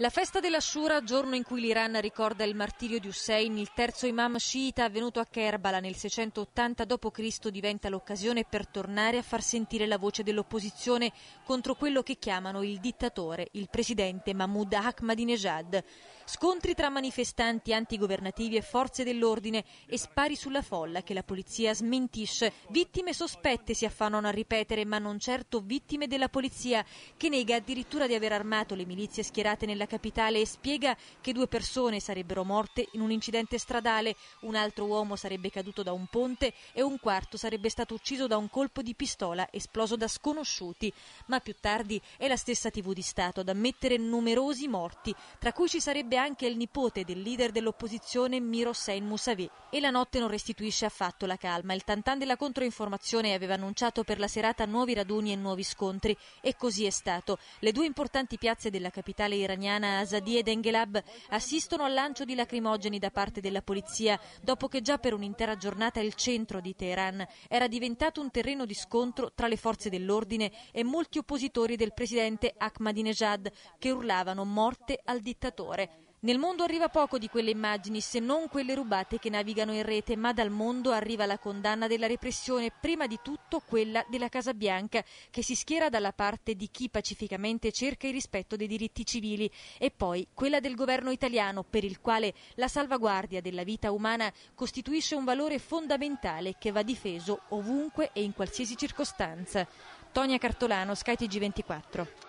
La festa dell'Ashura, giorno in cui l'Iran ricorda il martirio di Hussein, il terzo imam sciita avvenuto a Kerbala nel 680 d.C., diventa l'occasione per tornare a far sentire la voce dell'opposizione contro quello che chiamano il dittatore, il presidente Mahmoud Ahmadinejad. Scontri tra manifestanti antigovernativi e forze dell'ordine e spari sulla folla che la polizia smentisce. Vittime sospette si affannano a ripetere, ma non certo vittime della polizia, che nega addirittura di aver armato le milizie schierate nella capitale e spiega che due persone sarebbero morte in un incidente stradale, un altro uomo sarebbe caduto da un ponte e un quarto sarebbe stato ucciso da un colpo di pistola esploso da sconosciuti. Ma più tardi è la stessa TV di Stato ad ammettere numerosi morti, tra cui ci sarebbe anche il nipote del leader dell'opposizione Miro Sein Mousavi. E la notte non restituisce affatto la calma. Il tantan della controinformazione aveva annunciato per la serata nuovi raduni e nuovi scontri. E così è stato. Le due importanti piazze della capitale iraniana Tirana, Asadie ed Engelab assistono al lancio di lacrimogeni da parte della polizia dopo che già per un'intera giornata il centro di Teheran era diventato un terreno di scontro tra le forze dell'ordine e molti oppositori del presidente Ahmadinejad che urlavano morte al dittatore. Nel mondo arriva poco di quelle immagini, se non quelle rubate che navigano in rete, ma dal mondo arriva la condanna della repressione, prima di tutto quella della Casa Bianca, che si schiera dalla parte di chi pacificamente cerca il rispetto dei diritti civili, e poi quella del governo italiano, per il quale la salvaguardia della vita umana costituisce un valore fondamentale che va difeso ovunque e in qualsiasi circostanza. Tonia Cartolano, SkyTG24.